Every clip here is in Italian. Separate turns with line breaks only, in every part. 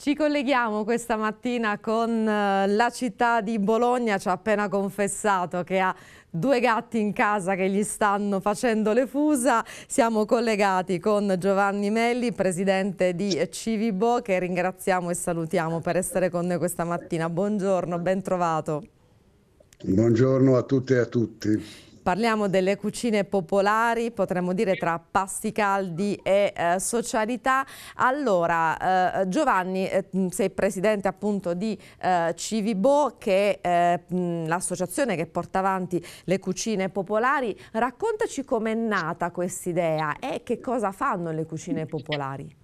Ci colleghiamo questa mattina con eh, la città di Bologna, ci ha appena confessato che ha due gatti in casa che gli stanno facendo le fusa. Siamo collegati con Giovanni Melli, presidente di Civibo, che ringraziamo e salutiamo per essere con noi questa mattina. Buongiorno, ben trovato.
Buongiorno a tutte e a tutti.
Parliamo delle cucine popolari, potremmo dire tra pasti caldi e eh, socialità. Allora, eh, Giovanni, eh, mm, sei presidente appunto di eh, Civibo, che è eh, mm, l'associazione che porta avanti le cucine popolari. Raccontaci com'è nata questa idea e che cosa fanno le cucine popolari.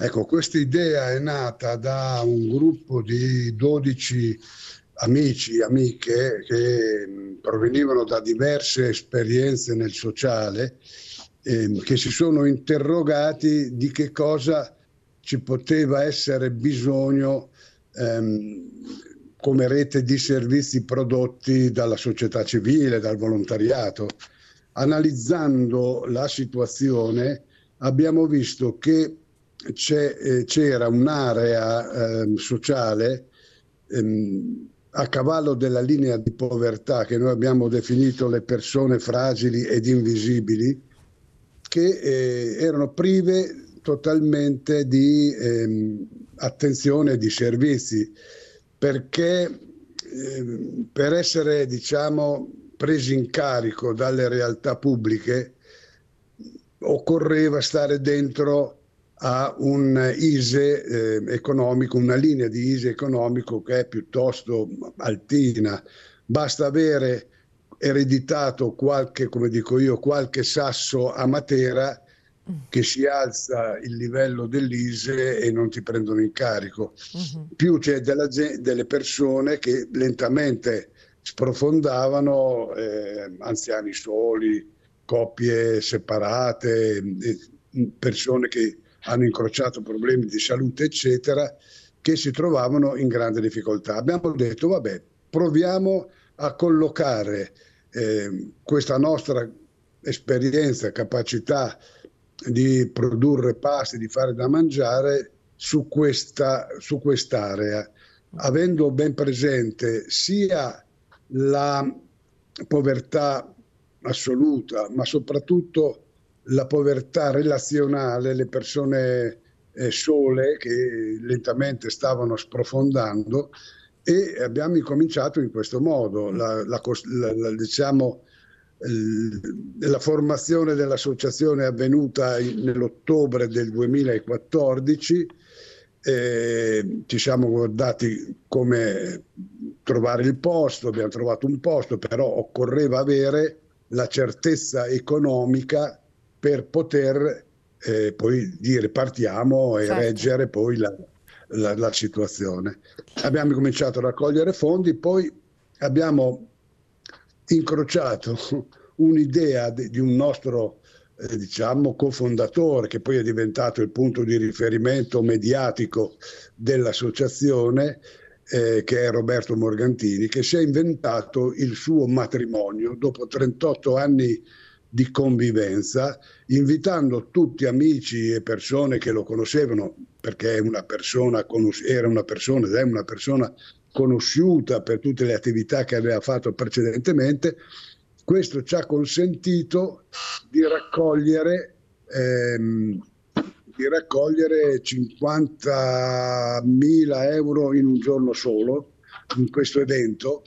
Ecco, questa idea è nata da un gruppo di 12 amici, amiche che mm, provenivano da diverse esperienze nel sociale, eh, che si sono interrogati di che cosa ci poteva essere bisogno ehm, come rete di servizi prodotti dalla società civile, dal volontariato. Analizzando la situazione abbiamo visto che eh, c'era un'area eh, sociale ehm, a cavallo della linea di povertà che noi abbiamo definito le persone fragili ed invisibili, che eh, erano prive totalmente di eh, attenzione e di servizi, perché eh, per essere diciamo, presi in carico dalle realtà pubbliche occorreva stare dentro a un ISE eh, economico, una linea di ISE economico che è piuttosto altina. Basta avere ereditato qualche, come dico io, qualche sasso a Matera che si alza il livello dell'ISE e non ti prendono in carico. Uh-huh. Più c'è della, delle persone che lentamente sprofondavano, eh, anziani soli, coppie separate, eh, persone che hanno incrociato problemi di salute, eccetera, che si trovavano in grande difficoltà. Abbiamo detto, vabbè, proviamo a collocare eh, questa nostra esperienza, capacità di produrre pasti, di fare da mangiare su, questa, su quest'area, avendo ben presente sia la povertà assoluta, ma soprattutto la povertà relazionale, le persone eh, sole che lentamente stavano sprofondando e abbiamo incominciato in questo modo, la, la, la, diciamo, la formazione dell'associazione è avvenuta nell'ottobre del 2014, eh, ci siamo guardati come trovare il posto, abbiamo trovato un posto, però occorreva avere la certezza economica per poter eh, poi dire partiamo e certo. reggere poi la, la, la, situazione. Abbiamo cominciato a raccogliere fondi, poi abbiamo incrociato un'idea di, di un nostro eh, diciamo cofondatore che poi è diventato il punto di riferimento mediatico dell'associazione eh, che è Roberto Morgantini che si è inventato il suo matrimonio dopo 38 anni di convivenza, invitando tutti amici e persone che lo conoscevano, perché una conos- era una persona ed è una persona conosciuta per tutte le attività che aveva fatto precedentemente, questo ci ha consentito di raccogliere, ehm, di raccogliere 50.000 euro in un giorno solo in questo evento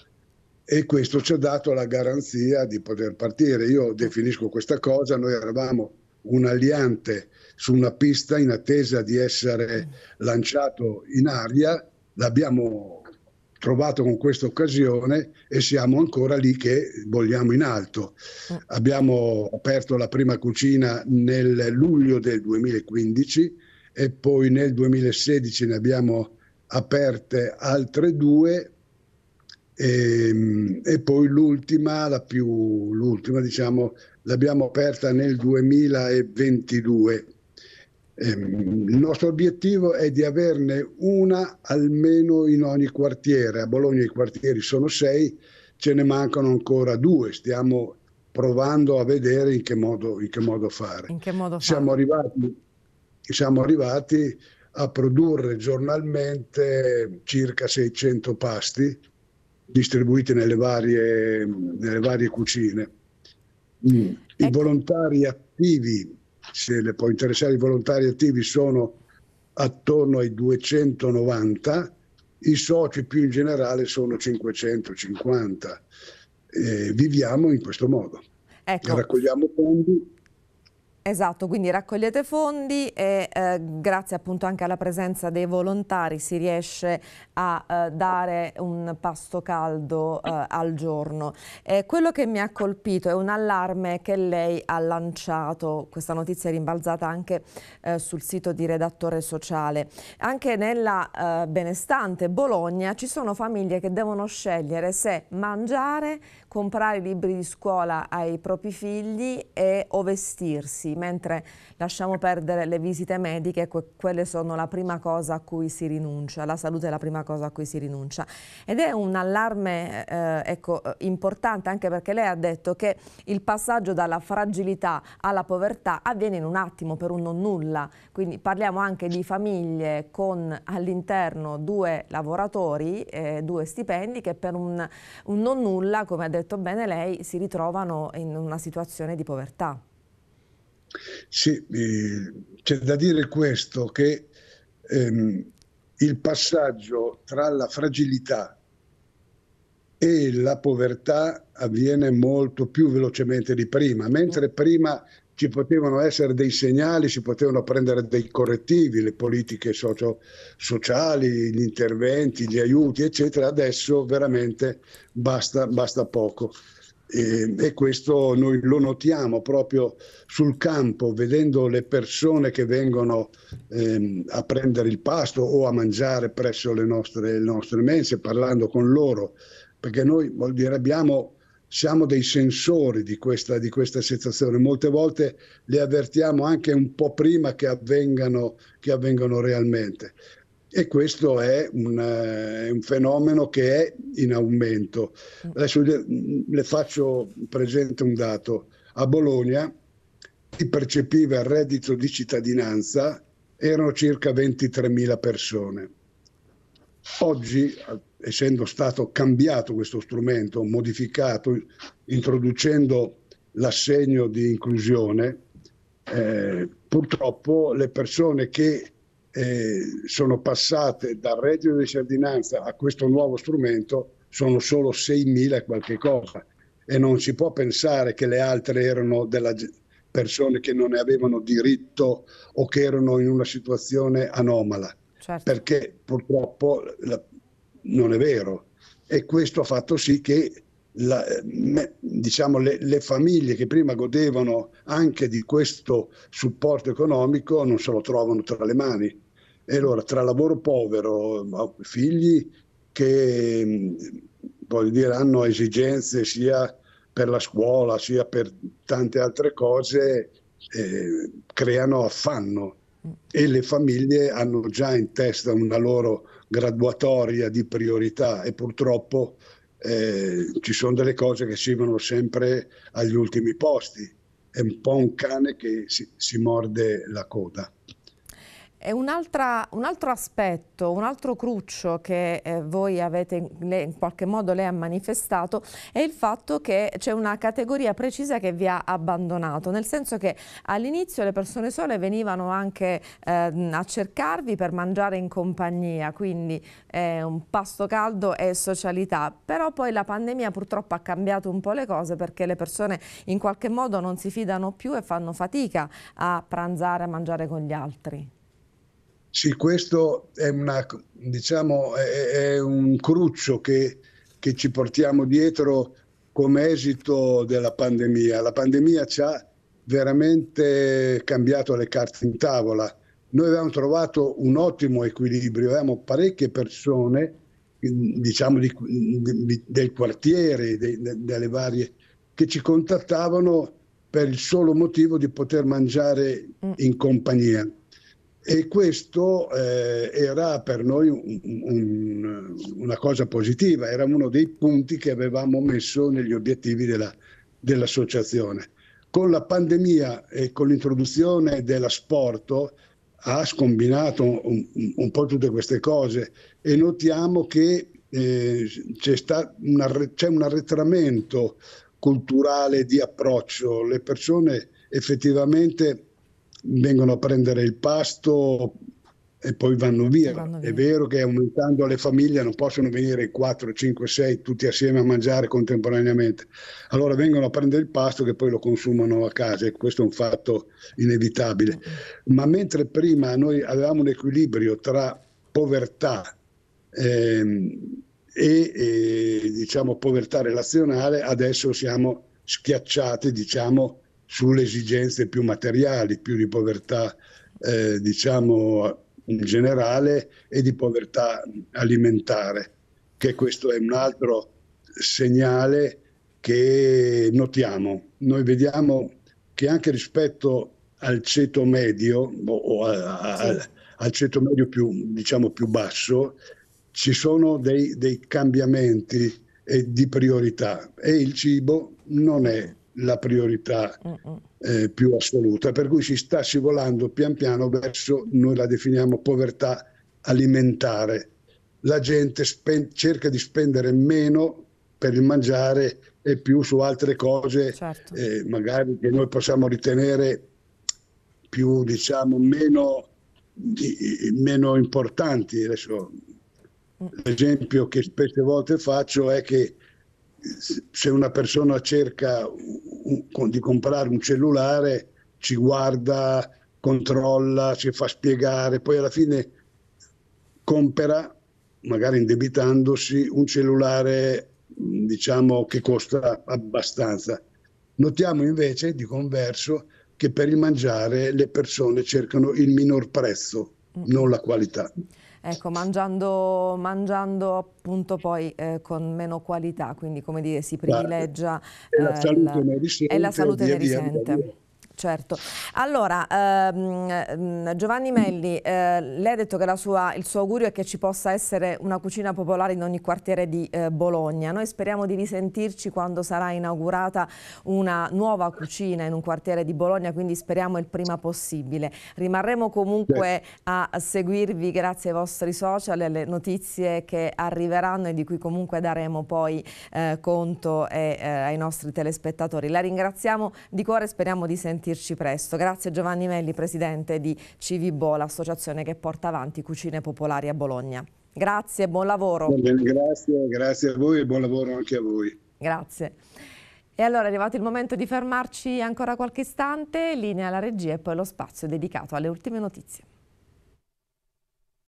e questo ci ha dato la garanzia di poter partire. Io definisco questa cosa, noi eravamo un aliante su una pista in attesa di essere lanciato in aria, l'abbiamo trovato con questa occasione e siamo ancora lì che vogliamo in alto. Mm. Abbiamo aperto la prima cucina nel luglio del 2015 e poi nel 2016 ne abbiamo aperte altre due e, ehm, e poi l'ultima, la più, l'ultima diciamo, l'abbiamo aperta nel 2022. E, ehm, il nostro obiettivo è di averne una almeno in ogni quartiere. A Bologna i quartieri sono sei, ce ne mancano ancora due. Stiamo provando a vedere in che modo, in che modo fare. Che modo siamo, arrivati, siamo arrivati a produrre giornalmente circa 600 pasti distribuiti nelle varie, nelle varie cucine. Mm. I volontari attivi, se le può interessare, i volontari attivi sono attorno ai 290, i soci più in generale sono 550. Eh, viviamo in questo modo. Ecco. Raccogliamo fondi
Esatto, quindi raccogliete fondi e eh, grazie appunto anche alla presenza dei volontari si riesce a eh, dare un pasto caldo eh, al giorno. E quello che mi ha colpito è un allarme che lei ha lanciato, questa notizia è rimbalzata anche eh, sul sito di Redattore Sociale. Anche nella eh, benestante Bologna ci sono famiglie che devono scegliere se mangiare, comprare libri di scuola ai propri figli e o vestirsi mentre lasciamo perdere le visite mediche, que quelle sono la prima cosa a cui si rinuncia, la salute è la prima cosa a cui si rinuncia. Ed è un allarme eh, ecco, eh, importante anche perché lei ha detto che il passaggio dalla fragilità alla povertà avviene in un attimo per un non nulla, quindi parliamo anche di famiglie con all'interno due lavoratori, eh, due stipendi che per un, un non nulla, come ha detto bene lei, si ritrovano in una situazione di povertà.
Sì, eh, c'è da dire questo, che ehm, il passaggio tra la fragilità e la povertà avviene molto più velocemente di prima, mentre mm. prima ci potevano essere dei segnali, si potevano prendere dei correttivi, le politiche sociali, gli interventi, gli aiuti, eccetera, adesso veramente basta, basta poco eh, e questo noi lo notiamo proprio sul campo, vedendo le persone che vengono eh, a prendere il pasto o a mangiare presso le nostre, le nostre mense, parlando con loro, perché noi dire, abbiamo, siamo dei sensori di questa, di questa, sensazione, molte volte le avvertiamo anche un po' prima che avvengano, che avvengano realmente e questo è un, eh, un, fenomeno che è in aumento. Mm. Adesso le, mm, le faccio presente un dato. A Bologna chi percepiva il reddito di cittadinanza erano circa 23.000 persone. Oggi, eh, essendo stato cambiato questo strumento, modificato, introducendo l'assegno di inclusione, eh, purtroppo le persone che eh, sono passate dal reddito di cittadinanza a questo nuovo strumento sono solo 6.000 e qualche cosa e non si può pensare che le altre erano della, persone che non ne avevano diritto o che erano in una situazione anomala, certo. perché purtroppo non è vero. E questo ha fatto sì che la, eh, diciamo, le, le, famiglie che prima godevano anche di questo supporto economico non se lo trovano tra le mani. E allora tra lavoro povero, figli che mm, voglio dire, hanno esigenze sia per la scuola sia per tante altre cose, eh, creano affanno mm. e le famiglie hanno già in testa una loro graduatoria di priorità e purtroppo eh, ci sono delle cose che arrivano sempre agli ultimi posti, è un po' un cane che si, si morde la coda.
Un, un, altro aspetto, un altro cruccio che eh, voi avete in qualche modo lei ha manifestato è il fatto che c'è una categoria precisa che vi ha abbandonato, nel senso che all'inizio le persone sole venivano anche eh, a cercarvi per mangiare in compagnia, quindi eh, un pasto caldo e socialità, però poi la pandemia purtroppo ha cambiato un po' le cose perché le persone in qualche modo non si fidano più e fanno fatica a pranzare, a mangiare con gli altri.
Sì, questo è, una, diciamo, è, è un cruccio che, che, ci portiamo dietro come esito della pandemia. La pandemia ci ha veramente cambiato le carte in tavola. Noi avevamo trovato un ottimo equilibrio, avevamo parecchie persone, diciamo di, di, del quartiere, de, de, delle varie, che ci contattavano per il solo motivo di poter mangiare mm. in compagnia e questo eh, era per noi un, un, una cosa positiva, era uno dei punti che avevamo messo negli obiettivi della, dell'associazione. Con la pandemia e con l'introduzione dell'asporto ha scombinato un, un po' tutte queste cose e notiamo che eh, c'è, sta, una, c'è un arretramento culturale di approccio, le persone effettivamente vengono a prendere il pasto e poi vanno via. vanno via. È vero che aumentando le famiglie non possono venire 4, 5, 6 tutti assieme a mangiare contemporaneamente. Allora vengono a prendere il pasto che poi lo consumano a casa e questo è un fatto inevitabile. Mm. Ma mentre prima noi avevamo un equilibrio tra povertà ehm, e eh, diciamo povertà relazionale, adesso siamo schiacciati, diciamo, sulle esigenze più materiali, più di povertà eh, diciamo in generale e di povertà alimentare, che questo è un altro segnale che notiamo. Noi vediamo che anche rispetto al ceto medio o a, a, sì. al ceto medio più, diciamo, più basso ci sono dei, dei cambiamenti eh, di priorità e il cibo non è la priorità eh, più assoluta, per cui si sta scivolando pian piano verso, noi la definiamo povertà alimentare. La gente spen- cerca di spendere meno per il mangiare e più su altre cose, certo. eh, magari che noi possiamo ritenere più, diciamo, meno, di, meno importanti. Adesso, mm. l'esempio che spesse volte faccio è che se una persona cerca di comprare un cellulare, ci guarda, controlla, ci fa spiegare, poi alla fine compra, magari indebitandosi, un cellulare diciamo che costa abbastanza. Notiamo invece, di converso, che per il mangiare le persone cercano il minor prezzo, mm. non la qualità
ecco, mangiando, mangiando appunto poi eh, con meno qualità, quindi come dire si privilegia... Guarda, la salute, il, ne risente, è la eh, salute ne risente. Certo. Allora, ehm, mm, Giovanni Melli, eh, lei ha detto che sua, il suo augurio è che ci possa essere una cucina popolare in ogni quartiere di eh, Bologna. Noi speriamo di risentirci quando sarà inaugurata una nuova cucina in un quartiere di Bologna, quindi speriamo il prima possibile. Rimarremo comunque a seguirvi grazie ai vostri social e alle notizie che arriveranno e di cui comunque daremo poi eh, conto eh, ai nostri telespettatori. La ringraziamo di cuore e speriamo di sentirci risentirci presto. Grazie Giovanni Melli, presidente di Civibo, l'associazione che porta avanti cucine popolari a Bologna. Grazie, buon lavoro. Bene, grazie,
grazie a voi e buon lavoro anche a voi.
Grazie. E allora è arrivato il momento di fermarci ancora qualche istante, linea alla regia e poi lo spazio dedicato alle ultime notizie.